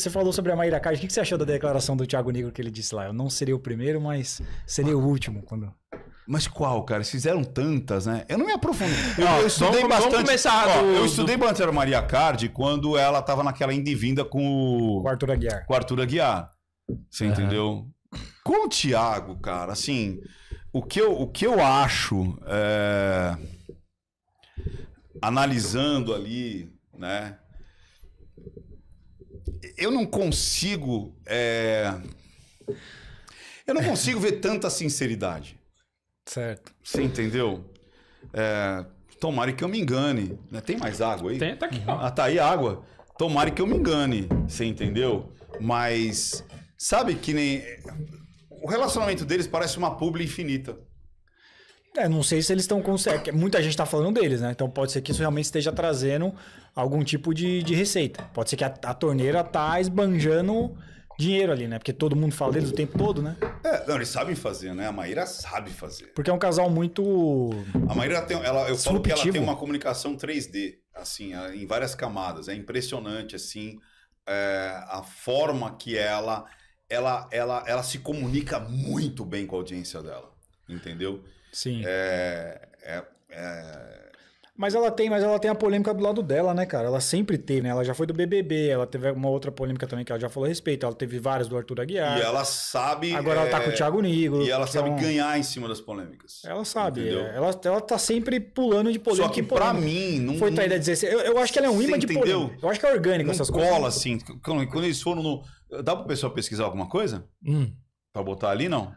Você falou sobre a Maíra Card. O que você achou da declaração do Thiago Negro que ele disse lá? Eu não seria o primeiro, mas seria o último. quando. Mas qual, cara? Fizeram tantas, né? Eu não me aprofundei. Eu, eu, estudei vamos, bastante. Vamos começar ó, eu estudei do... bastante a Maria Card quando ela tava naquela indivinda com o. com o. Arthur Aguiar. Com Arthur Aguiar. Você uhum. entendeu? Com o Thiago, cara, assim. O que eu, o que eu acho. É... Analisando ali, né? eu não consigo. É... Eu não consigo ver tanta sinceridade. Certo. Você entendeu? É... Tomara que eu me engane. Né? Tem mais água aí? Tem, tá aqui. Uhum. Ó. Ah, tá aí água. Tomara que eu me engane. Você entendeu? Mas sabe que nem. O relacionamento deles parece uma publi infinita. É, não sei se eles estão conseguindo. É muita gente está falando deles, né? Então pode ser que isso realmente esteja trazendo algum tipo de, de receita. Pode ser que a, a torneira tá esbanjando dinheiro ali, né? Porque todo mundo fala deles o tempo todo, né? É, não, eles sabem fazer, né? A Maíra sabe fazer. Porque é um casal muito. A Maíra tem. Ela, eu falo que ela tem uma comunicação 3D, assim, em várias camadas. É impressionante, assim, é, a forma que ela, ela, ela, ela se comunica muito bem com a audiência dela entendeu? Sim. É, é, é... Mas ela tem, mas ela tem a polêmica do lado dela, né, cara? Ela sempre teve, né? Ela já foi do BBB, ela teve uma outra polêmica também que ela já falou a respeito. Ela teve várias do Arthur Aguiar. E ela sabe. Agora é... ela tá com o é, Thiago Nigro. E ela é sabe é um... ganhar em cima das polêmicas. Ela sabe. É. Ela, ela tá sempre pulando de polêmica. Só que pra mim, não. Foi traída 16. Eu, eu acho que ela é um imã de polêmica. Eu acho que é orgânico não essas cola, coisas. cola assim. Quando, quando eles foram no. Dá pro pessoal pesquisar alguma coisa? Hum. Pra botar ali, não?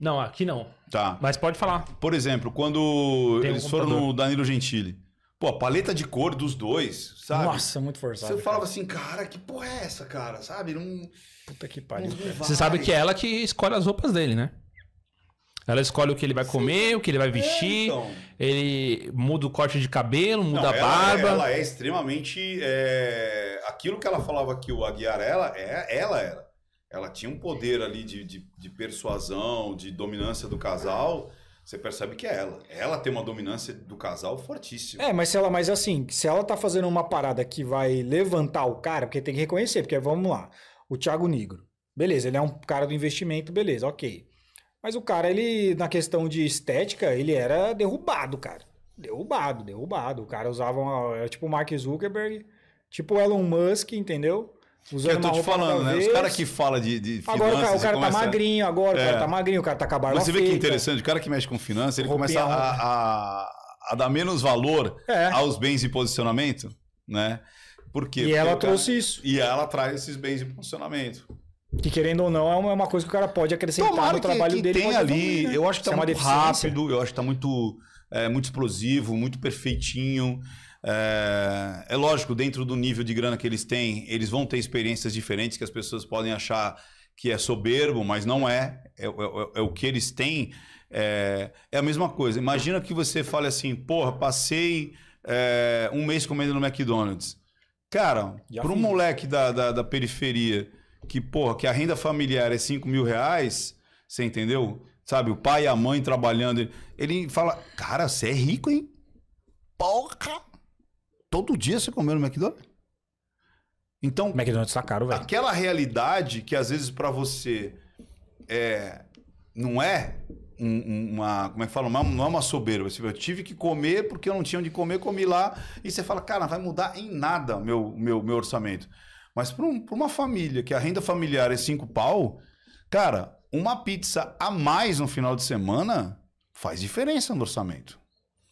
Não, aqui não. Tá. Mas pode falar. Por exemplo, quando Tem eles um foram no Danilo Gentili. Pô, a paleta de cor dos dois, sabe? Nossa, muito forçado. Você falava cara. assim, cara, que porra é essa, cara? Sabe? Não. Puta que pariu. Você sabe que é ela que escolhe as roupas dele, né? Ela escolhe o que ele vai comer, Sim. o que ele vai é, vestir. É, então. Ele muda o corte de cabelo, muda Não, a ela é- barba. É, ela é extremamente. É... Aquilo que ela falava que o Aguiar ela, é, ela era ela tinha um poder ali de, de, de, persuasão, de dominância do casal. Você percebe que é ela. Ela tem uma dominância do casal fortíssima. É, mas se ela, mas assim, se ela tá fazendo uma parada que vai levantar o cara, porque tem que reconhecer, porque vamos lá, o Thiago Negro. Beleza, ele é um cara do investimento, beleza, ok. Mas o cara, ele, na questão de estética, ele era derrubado, cara. Derrubado, derrubado. O cara usava, uma, tipo o Mark Zuckerberg, tipo o Elon Musk, entendeu? Usando eu tô te falando, né? Vez. Os caras que falam de, de finanças. Agora o cara, tá o cara começa... tá magrinho, agora é. o cara tá magrinho, o cara tá com a barba. Mas você vê que é interessante, o cara que mexe com finanças, ele começa a, a, a, dar menos valor é. aos bens de posicionamento, né? Por quê? E Porque ela cara... trouxe isso. E ela traz esses bens de posicionamento. Que querendo ou não, é uma é coisa que o cara pode acrescentar Tomara no que, trabalho que dele. Tem é ali, eu acho que tá é muito rápido, eu acho que tá muito, é, muito explosivo, muito perfeitinho. É, é, lógico, dentro do nível de grana que eles têm, eles vão ter experiências diferentes que as pessoas podem achar que é soberbo, mas não é. É, é, é, é o que eles têm. É, é, a mesma coisa. Imagina que você fale assim, porra, passei é, um mês comendo no McDonald's. Cara, para um moleque da, da, da, periferia que, porra, que a renda familiar é 5 mil reais, você entendeu? Sabe, o pai e a mãe trabalhando. Ele fala, cara, você é rico, hein? Porra! todo dia você comeu no McDonald's. Então, McDonald's tá caro, velho. Aquela realidade que às vezes para você é, não é uma, como é que fala, não é uma soberba. Tipo, eu tive que comer porque eu não tinha onde comer, comi lá e você fala, cara, não vai mudar em nada o meu, meu, meu orçamento. Mas para um, uma família que a renda familiar é cinco pau, cara, uma pizza a mais no final de semana faz diferença no orçamento.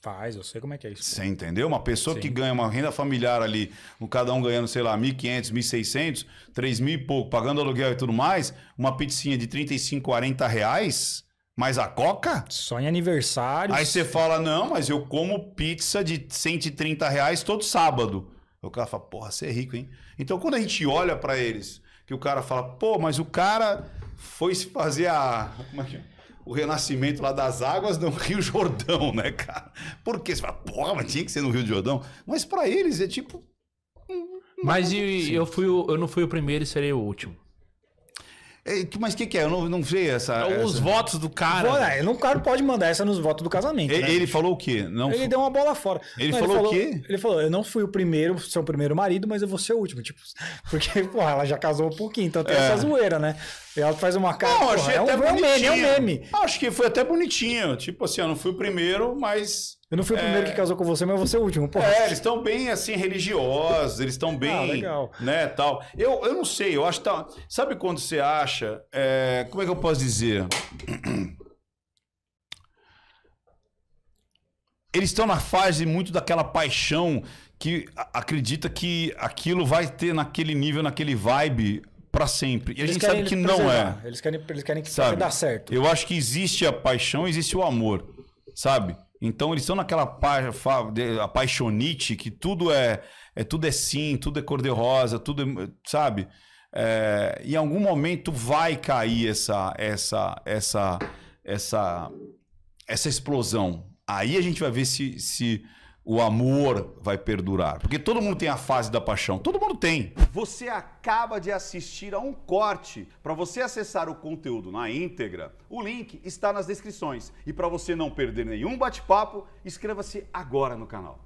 Faz, eu sei como é que é isso. Você entendeu? Uma pessoa Sim. que ganha uma renda familiar ali, cada um ganhando, sei lá, 1.500, 1.600, 3.000 e pouco, pagando aluguel e tudo mais, uma pizzinha de 35, 40 reais, mais a coca? Só em aniversário. Aí você fala, não, mas eu como pizza de 130 reais todo sábado. O cara fala, porra, você é rico, hein? Então quando a gente olha para eles, que o cara fala, pô, mas o cara foi se fazer a... Como é que é? o renascimento lá das águas no Rio Jordão, né, cara? Porque você fala, porra, mas tinha que ser no Rio Jordão. Mas para eles é tipo. Hum, hum, mas é e, eu, fui o, eu não fui o primeiro e serei o último. É, mas o que, que, é? Eu não, não essa. É os essa... votos do cara. Olha, é, né? o cara pode mandar essa nos votos do casamento. Ele, né? ele falou o quê? Não... Ele deu uma bola fora. Ele, não, falou, ele falou o quê? Ele falou: eu não fui o primeiro, seu primeiro marido, mas eu vou ser o último. Tipo, porque, porra, ela já casou um pouquinho, então tem é. essa zoeira, né? Ela faz uma cara. Não, achei porra, é até é um, meme, É um meme. Acho que foi até bonitinho. Tipo assim, eu não fui o primeiro, mas. Eu não fui o primeiro é. que casou com você, mas você é o último. Porra. É, eles estão bem assim religiosos, eles estão ah, bem, ah, legal. né, tal. Eu, eu não sei, eu acho que tá. Sabe quando você acha? É... Como é que eu posso dizer? Eles estão na fase muito daquela paixão que acredita que aquilo vai ter naquele nível, naquele vibe para sempre. E eles a gente sabe que não é. preservar. é. Eles querem, eles querem que sabe? dá certo. Eu acho que existe a paixão, existe o amor, sabe? Então eles estão naquela pa apaixonite que tudo é, é tudo é sim, tudo é cor de rosa, tudo é, sabe? É, em algum momento vai cair essa essa essa essa essa explosão. Aí a gente vai ver se, se o amor vai perdurar. Porque todo mundo tem a fase da paixão, todo mundo tem. Você acaba de assistir a um corte. Para você acessar o conteúdo na íntegra, o link está nas descrições. E para você não perder nenhum bate-papo, inscreva-se agora no canal.